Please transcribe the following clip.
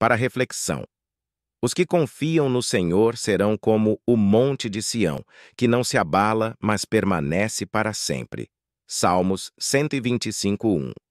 para reflexão. Os que confiam no Senhor serão como o monte de Sião, que não se abala, mas permanece para sempre. Salmos 125:1